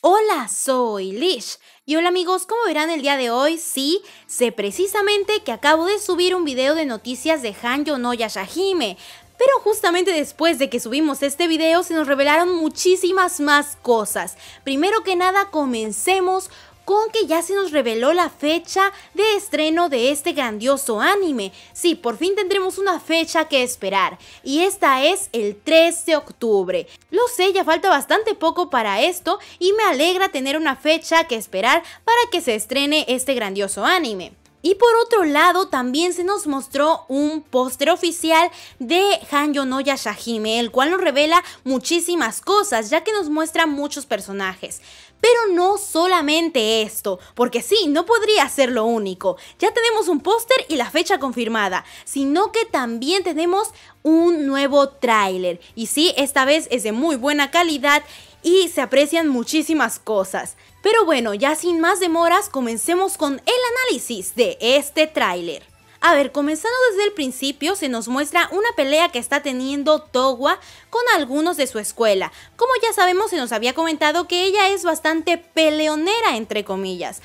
Hola, soy Lish. Y hola amigos, como verán el día de hoy, sí, sé precisamente que acabo de subir un video de noticias de hanjo no Yashahime, pero justamente después de que subimos este video se nos revelaron muchísimas más cosas. Primero que nada, comencemos con que ya se nos reveló la fecha de estreno de este grandioso anime. Sí, por fin tendremos una fecha que esperar y esta es el 3 de octubre. Lo sé, ya falta bastante poco para esto y me alegra tener una fecha que esperar para que se estrene este grandioso anime. Y por otro lado, también se nos mostró un póster oficial de Han Yonoya Shahime, el cual nos revela muchísimas cosas, ya que nos muestra muchos personajes. Pero no solamente esto, porque sí, no podría ser lo único. Ya tenemos un póster y la fecha confirmada, sino que también tenemos un nuevo tráiler. Y sí, esta vez es de muy buena calidad y se aprecian muchísimas cosas. Pero bueno, ya sin más demoras, comencemos con el análisis de este tráiler. A ver, comenzando desde el principio, se nos muestra una pelea que está teniendo Towa con algunos de su escuela. Como ya sabemos, se nos había comentado que ella es bastante peleonera, entre comillas,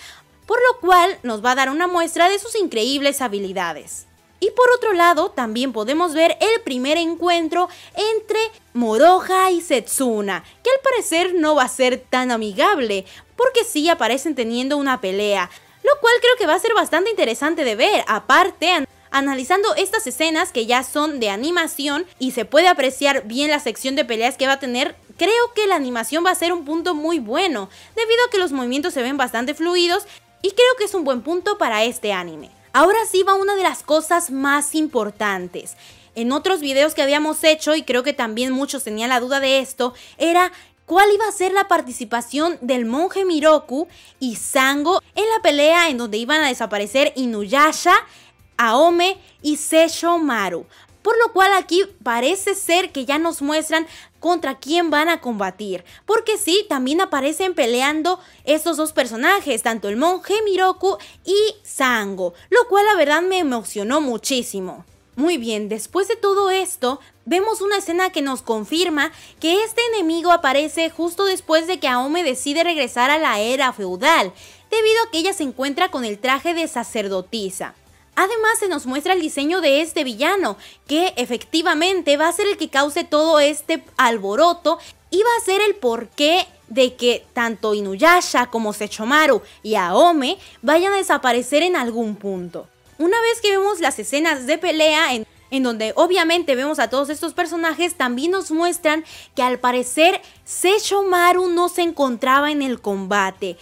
por lo cual nos va a dar una muestra de sus increíbles habilidades. Y por otro lado, también podemos ver el primer encuentro entre Moroha y Setsuna, que al parecer no va a ser tan amigable, porque sí aparecen teniendo una pelea, lo cual creo que va a ser bastante interesante de ver, aparte analizando estas escenas que ya son de animación y se puede apreciar bien la sección de peleas que va a tener, creo que la animación va a ser un punto muy bueno, debido a que los movimientos se ven bastante fluidos y creo que es un buen punto para este anime. Ahora sí va una de las cosas más importantes. En otros videos que habíamos hecho, y creo que también muchos tenían la duda de esto, era cuál iba a ser la participación del monje Miroku y Sango en la pelea en donde iban a desaparecer Inuyasha, Aome y Maru. Por lo cual aquí parece ser que ya nos muestran contra quién van a combatir. Porque sí, también aparecen peleando estos dos personajes, tanto el monje Miroku y Sango, lo cual la verdad me emocionó muchísimo. Muy bien, después de todo esto, vemos una escena que nos confirma que este enemigo aparece justo después de que Aome decide regresar a la era feudal, debido a que ella se encuentra con el traje de sacerdotisa. Además se nos muestra el diseño de este villano, que efectivamente va a ser el que cause todo este alboroto y va a ser el porqué de que tanto Inuyasha como Sechomaru y Aome vayan a desaparecer en algún punto. Una vez que vemos las escenas de pelea en, donde obviamente vemos a todos estos personajes, también nos muestran que al parecer Sechomaru no se encontraba en el combate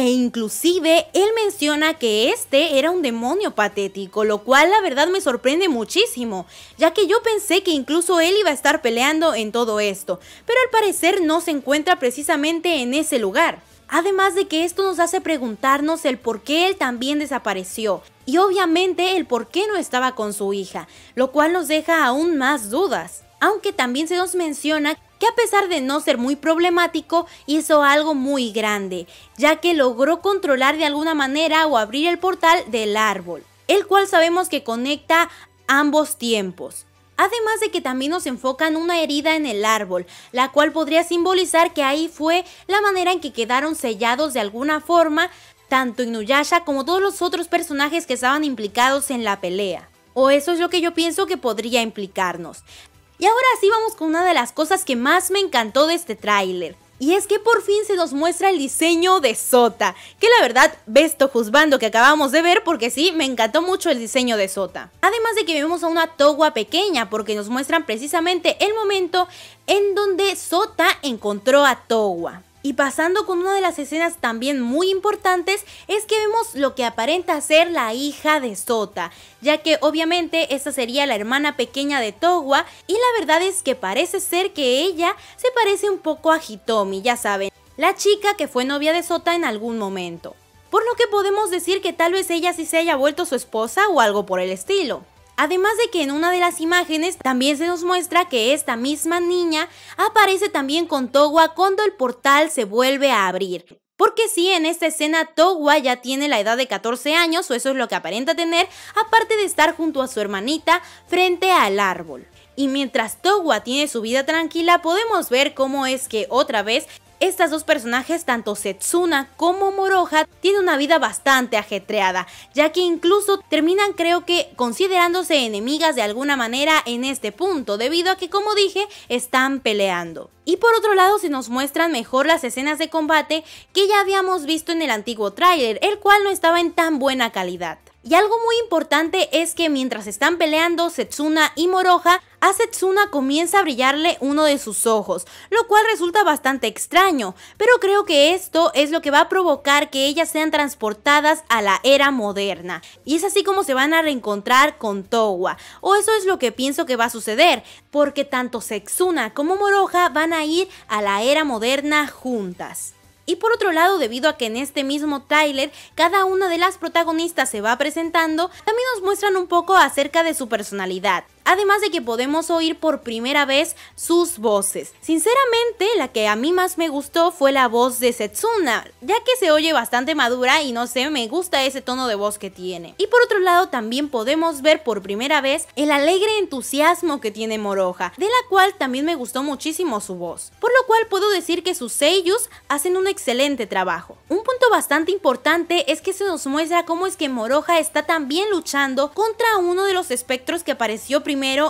e inclusive él menciona que este era un demonio patético, lo cual la verdad me sorprende muchísimo, ya que yo pensé que incluso él iba a estar peleando en todo esto, pero al parecer no se encuentra precisamente en ese lugar. Además de que esto nos hace preguntarnos el por qué él también desapareció y obviamente el por qué no estaba con su hija, lo cual nos deja aún más dudas. Aunque también se nos menciona que a pesar de no ser muy problemático, hizo algo muy grande, ya que logró controlar de alguna manera o abrir el portal del árbol, el cual sabemos que conecta ambos tiempos. Además de que también nos enfocan una herida en el árbol, la cual podría simbolizar que ahí fue la manera en que quedaron sellados de alguna forma tanto Inuyasha como todos los otros personajes que estaban implicados en la pelea. O eso es lo que yo pienso que podría implicarnos. Y ahora sí vamos con una de las cosas que más me encantó de este tráiler. Y es que por fin se nos muestra el diseño de Sota, que la verdad, esto juzgando que acabamos de ver porque sí, me encantó mucho el diseño de Sota. Además de que vemos a una Towa pequeña porque nos muestran precisamente el momento en donde Sota encontró a Towa. Y pasando con una de las escenas también muy importantes es que vemos lo que aparenta ser la hija de Sota, ya que obviamente esta sería la hermana pequeña de Towa y la verdad es que parece ser que ella se parece un poco a Hitomi, ya saben, la chica que fue novia de Sota en algún momento. Por lo que podemos decir que tal vez ella sí se haya vuelto su esposa o algo por el estilo. Además de que en una de las imágenes también se nos muestra que esta misma niña aparece también con Towa cuando el portal se vuelve a abrir. Porque si sí, en esta escena Towa ya tiene la edad de 14 años, o eso es lo que aparenta tener, aparte de estar junto a su hermanita frente al árbol. Y mientras Towa tiene su vida tranquila, podemos ver cómo es que otra vez estas dos personajes, tanto Setsuna como Moroja, tienen una vida bastante ajetreada, ya que incluso terminan creo que considerándose enemigas de alguna manera en este punto, debido a que como dije, están peleando. Y por otro lado se nos muestran mejor las escenas de combate que ya habíamos visto en el antiguo tráiler, el cual no estaba en tan buena calidad. Y algo muy importante es que mientras están peleando Setsuna y Moroja a Setsuna comienza a brillarle uno de sus ojos, lo cual resulta bastante extraño, pero creo que esto es lo que va a provocar que ellas sean transportadas a la era moderna. Y es así como se van a reencontrar con Towa, o eso es lo que pienso que va a suceder, porque tanto Setsuna como Moroja van a ir a la era moderna juntas. Y por otro lado, debido a que en este mismo trailer. cada una de las protagonistas se va presentando, también nos muestran un poco acerca de su personalidad. Además de que podemos oír por primera vez sus voces. Sinceramente, la que a mí más me gustó fue la voz de Setsuna, ya que se oye bastante madura y no sé, me gusta ese tono de voz que tiene. Y por otro lado, también podemos ver por primera vez el alegre entusiasmo que tiene Moroja, de la cual también me gustó muchísimo su voz. Por lo cual puedo decir que sus seiyus hacen un excelente trabajo. Un punto bastante importante es que se nos muestra cómo es que Moroja está también luchando contra uno de los espectros que apareció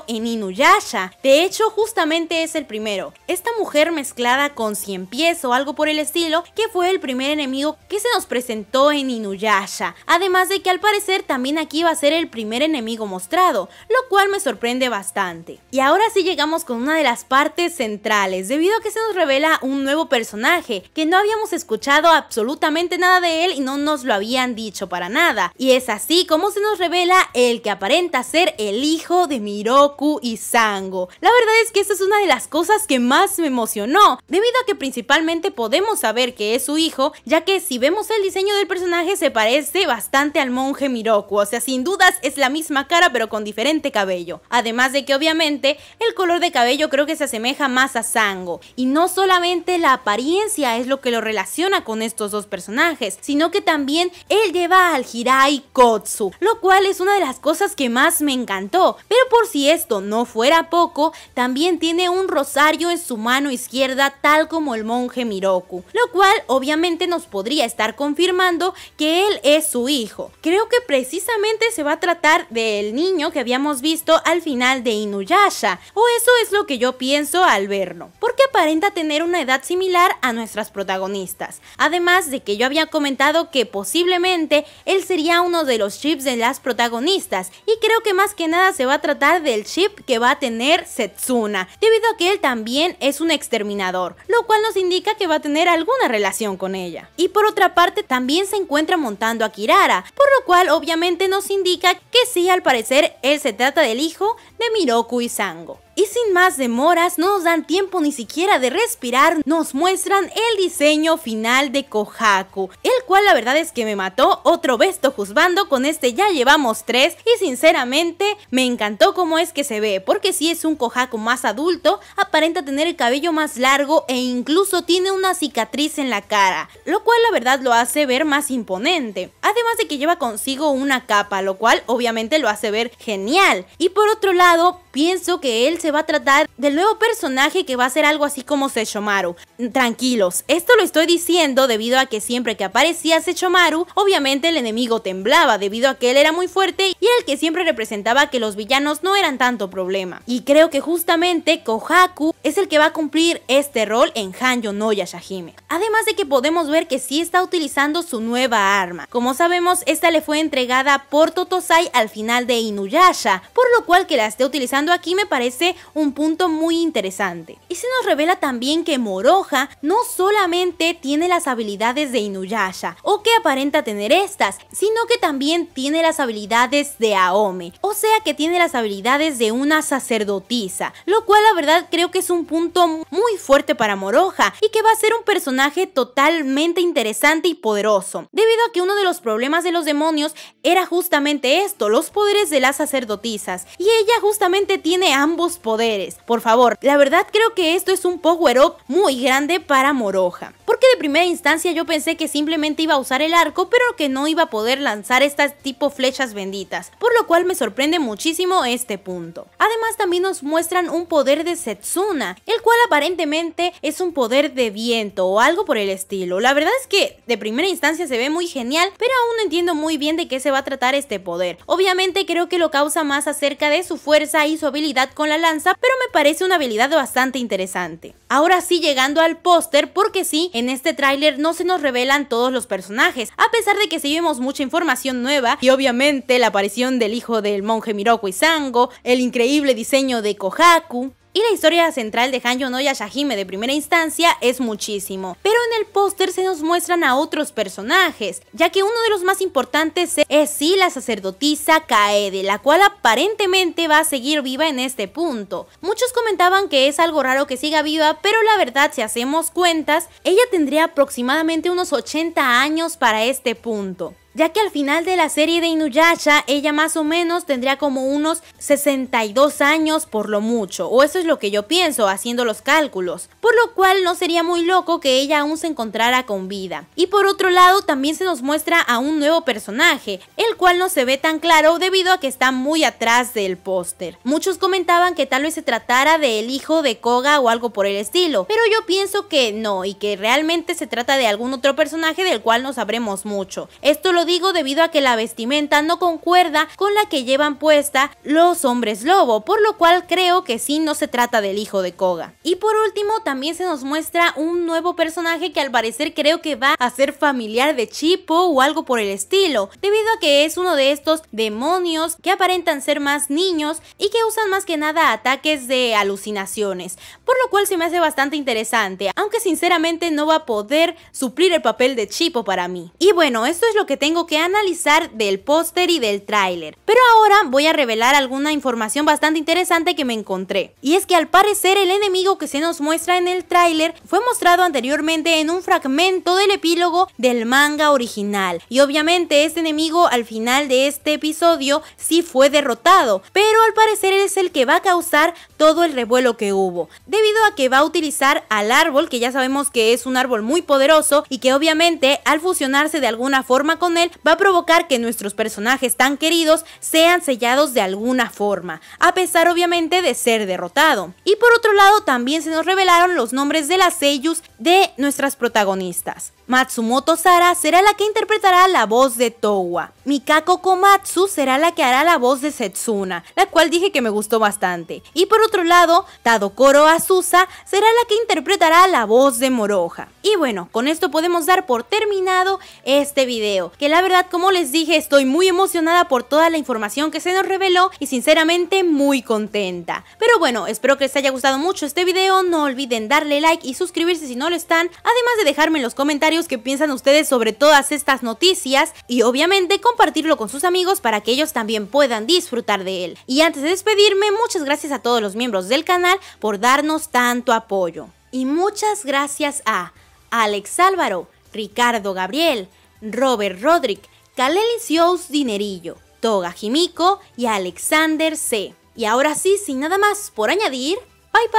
en Inuyasha. De hecho, justamente es el primero. Esta mujer mezclada con Cien Pies o algo por el estilo, que fue el primer enemigo que se nos presentó en Inuyasha. Además de que al parecer también aquí va a ser el primer enemigo mostrado, lo cual me sorprende bastante. Y ahora sí llegamos con una de las partes centrales, debido a que se nos revela un nuevo personaje, que no habíamos escuchado absolutamente nada de él y no nos lo habían dicho para nada. Y es así como se nos revela el que aparenta ser el hijo de mi Miroku y Sango. La verdad es que esta es una de las cosas que más me emocionó, debido a que principalmente podemos saber que es su hijo, ya que si vemos el diseño del personaje se parece bastante al monje Miroku, o sea, sin dudas es la misma cara pero con diferente cabello. Además de que obviamente el color de cabello creo que se asemeja más a Sango, y no solamente la apariencia es lo que lo relaciona con estos dos personajes, sino que también él lleva al Hirai Kotsu, lo cual es una de las cosas que más me encantó, pero por si esto no fuera poco, también tiene un rosario en su mano izquierda tal como el monje Miroku, lo cual obviamente nos podría estar confirmando que él es su hijo. Creo que precisamente se va a tratar del niño que habíamos visto al final de Inuyasha, o eso es lo que yo pienso al verlo, porque aparenta tener una edad similar a nuestras protagonistas, además de que yo había comentado que posiblemente él sería uno de los chips de las protagonistas, y creo que más que nada se va a tratar del chip que va a tener Setsuna, debido a que él también es un exterminador, lo cual nos indica que va a tener alguna relación con ella. Y por otra parte también se encuentra montando a Kirara, por lo cual obviamente nos indica que sí al parecer él se trata del hijo de Miroku y Sango. Y sin más demoras, no nos dan tiempo ni siquiera de respirar, nos muestran el diseño final de Kohaku, el cual la verdad es que me mató, otro besto juzgando, con este ya llevamos tres y sinceramente me encantó cómo es que se ve, porque si es un Kohaku más adulto, aparenta tener el cabello más largo e incluso tiene una cicatriz en la cara, lo cual la verdad lo hace ver más imponente, además de que lleva consigo una capa, lo cual obviamente lo hace ver genial. Y por otro lado, pienso que él se va a tratar del nuevo personaje que va a ser algo así como Sechomaru. Tranquilos, esto lo estoy diciendo debido a que siempre que aparecía Sechomaru, obviamente el enemigo temblaba debido a que él era muy fuerte y el que siempre representaba que los villanos no eran tanto problema. Y creo que justamente Kohaku es el que va a cumplir este rol en Hanjo no Yashahime. Además de que podemos ver que sí está utilizando su nueva arma. Como sabemos, esta le fue entregada por Totosai al final de Inuyasha, por lo cual que la esté utilizando aquí me parece un punto muy interesante. Y se nos revela también que Moroja no solamente tiene las habilidades de Inuyasha, o que aparenta tener estas, sino que también tiene las habilidades de Aome, o sea que tiene las habilidades de una sacerdotisa, lo cual la verdad creo que es un punto muy fuerte para Moroja y que va a ser un personaje totalmente interesante y poderoso, debido a que uno de los problemas de los demonios era justamente esto, los poderes de las sacerdotisas, y ella justamente tiene ambos poderes. Por favor, la verdad creo que esto es un power up muy grande para Moroja, porque de primera instancia yo pensé que simplemente iba a usar el arco, pero que no iba a poder lanzar estas tipo flechas benditas, por lo cual me sorprende muchísimo este punto. Además también nos muestran un poder de Setsuna, el cual aparentemente es un poder de viento o algo por el estilo. La verdad es que de primera instancia se ve muy genial, pero aún no entiendo muy bien de qué se va a tratar este poder. Obviamente creo que lo causa más acerca de su fuerza y su habilidad con la lanza, pero me parece una habilidad bastante interesante. Ahora sí llegando al póster, porque sí, en este tráiler no se nos revelan todos los personajes, a pesar de que si vemos mucha información nueva y obviamente la aparición del hijo del monje Miroko Sango, el increíble diseño de Kohaku, y la historia central de Hanjo no Shahime de primera instancia es muchísimo, pero en el póster se nos muestran a otros personajes, ya que uno de los más importantes es si la sacerdotisa Kaede, la cual aparentemente va a seguir viva en este punto. Muchos comentaban que es algo raro que siga viva, pero la verdad si hacemos cuentas, ella tendría aproximadamente unos 80 años para este punto ya que al final de la serie de Inuyasha ella más o menos tendría como unos 62 años por lo mucho, o eso es lo que yo pienso haciendo los cálculos, por lo cual no sería muy loco que ella aún se encontrara con vida. Y por otro lado también se nos muestra a un nuevo personaje, el cual no se ve tan claro debido a que está muy atrás del póster. Muchos comentaban que tal vez se tratara del hijo de Koga o algo por el estilo, pero yo pienso que no y que realmente se trata de algún otro personaje del cual no sabremos mucho. Esto lo lo digo debido a que la vestimenta no concuerda con la que llevan puesta los hombres lobo, por lo cual creo que sí no se trata del hijo de Koga. Y por último, también se nos muestra un nuevo personaje que al parecer creo que va a ser familiar de Chipo o algo por el estilo, debido a que es uno de estos demonios que aparentan ser más niños y que usan más que nada ataques de alucinaciones, por lo cual se me hace bastante interesante, aunque sinceramente no va a poder suplir el papel de Chipo para mí. Y bueno, esto es lo que tengo tengo que analizar del póster y del tráiler. Pero ahora voy a revelar alguna información bastante interesante que me encontré. Y es que al parecer el enemigo que se nos muestra en el tráiler fue mostrado anteriormente en un fragmento del epílogo del manga original. Y obviamente este enemigo al final de este episodio sí fue derrotado, pero al parecer es el que va a causar todo el revuelo que hubo, debido a que va a utilizar al árbol, que ya sabemos que es un árbol muy poderoso y que obviamente al fusionarse de alguna forma con va a provocar que nuestros personajes tan queridos sean sellados de alguna forma, a pesar obviamente de ser derrotado. Y por otro lado también se nos revelaron los nombres de las sellos de nuestras protagonistas. Matsumoto Sara será la que interpretará la voz de Towa. Mikako Komatsu será la que hará la voz de Setsuna, la cual dije que me gustó bastante. Y por otro lado, Tadokoro Azusa será la que interpretará la voz de Moroja. Y bueno, con esto podemos dar por terminado este video, que la verdad como les dije estoy muy emocionada por toda la información que se nos reveló y sinceramente muy contenta. Pero bueno, espero que les haya gustado mucho este video, no olviden darle like y suscribirse si no lo están, además de dejarme en los comentarios Qué piensan ustedes sobre todas estas noticias y obviamente compartirlo con sus amigos para que ellos también puedan disfrutar de él. Y antes de despedirme, muchas gracias a todos los miembros del canal por darnos tanto apoyo. Y muchas gracias a Alex Álvaro, Ricardo Gabriel, Robert Rodrick, Kalelisios Dinerillo, Toga Jimico y Alexander C. Y ahora sí, sin nada más por añadir, bye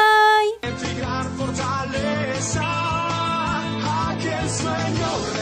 bye. I know